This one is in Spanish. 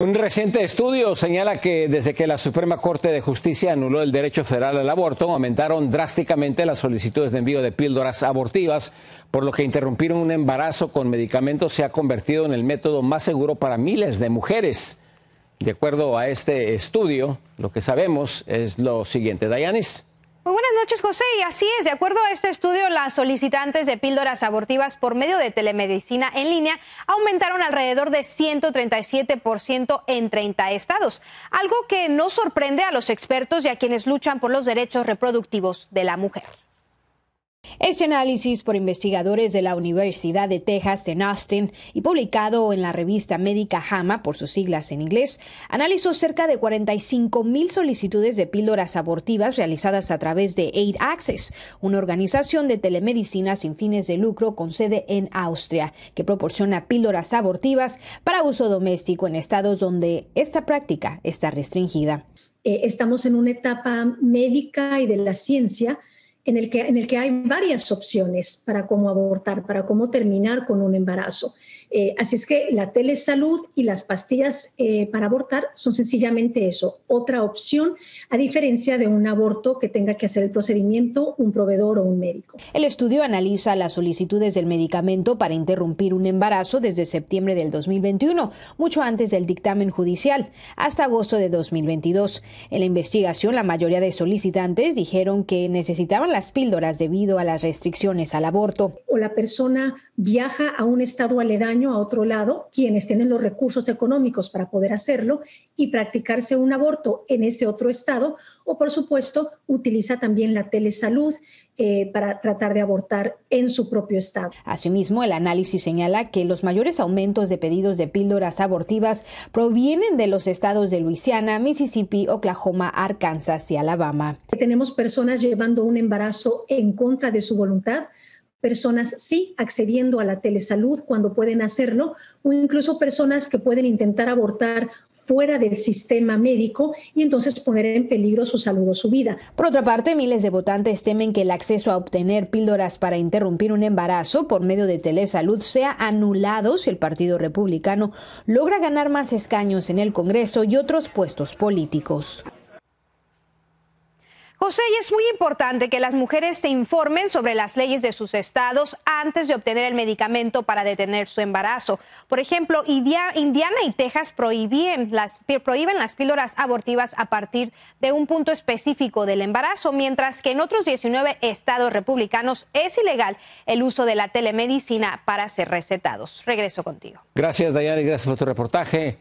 Un reciente estudio señala que desde que la Suprema Corte de Justicia anuló el derecho federal al aborto, aumentaron drásticamente las solicitudes de envío de píldoras abortivas, por lo que interrumpir un embarazo con medicamentos se ha convertido en el método más seguro para miles de mujeres. De acuerdo a este estudio, lo que sabemos es lo siguiente. Dayanis noches, José. Y así es, de acuerdo a este estudio, las solicitantes de píldoras abortivas por medio de telemedicina en línea aumentaron alrededor de 137% en 30 estados, algo que no sorprende a los expertos y a quienes luchan por los derechos reproductivos de la mujer. Este análisis por investigadores de la Universidad de Texas en Austin y publicado en la revista médica Hama por sus siglas en inglés, analizó cerca de 45 mil solicitudes de píldoras abortivas realizadas a través de Aid Access, una organización de telemedicina sin fines de lucro con sede en Austria, que proporciona píldoras abortivas para uso doméstico en estados donde esta práctica está restringida. Eh, estamos en una etapa médica y de la ciencia en el, que, en el que hay varias opciones para cómo abortar, para cómo terminar con un embarazo. Eh, así es que la telesalud y las pastillas eh, para abortar son sencillamente eso, otra opción, a diferencia de un aborto que tenga que hacer el procedimiento un proveedor o un médico. El estudio analiza las solicitudes del medicamento para interrumpir un embarazo desde septiembre del 2021, mucho antes del dictamen judicial, hasta agosto de 2022. En la investigación, la mayoría de solicitantes dijeron que necesitaban las píldoras debido a las restricciones al aborto. O la persona viaja a un estado aledaño a otro lado, quienes tienen los recursos económicos para poder hacerlo y practicarse un aborto en ese otro estado, o por supuesto utiliza también la telesalud eh, para tratar de abortar en su propio estado. Asimismo, el análisis señala que los mayores aumentos de pedidos de píldoras abortivas provienen de los estados de Luisiana, Mississippi, Oklahoma, Arkansas y Alabama. Tenemos personas llevando un embarazo en contra de su voluntad personas sí accediendo a la telesalud cuando pueden hacerlo, o incluso personas que pueden intentar abortar fuera del sistema médico y entonces poner en peligro su salud o su vida. Por otra parte, miles de votantes temen que el acceso a obtener píldoras para interrumpir un embarazo por medio de telesalud sea anulado si el Partido Republicano logra ganar más escaños en el Congreso y otros puestos políticos. José, es muy importante que las mujeres se informen sobre las leyes de sus estados antes de obtener el medicamento para detener su embarazo. Por ejemplo, Indiana y Texas prohíben las, prohíben las píldoras abortivas a partir de un punto específico del embarazo, mientras que en otros 19 estados republicanos es ilegal el uso de la telemedicina para ser recetados. Regreso contigo. Gracias, Dayane, gracias por tu reportaje.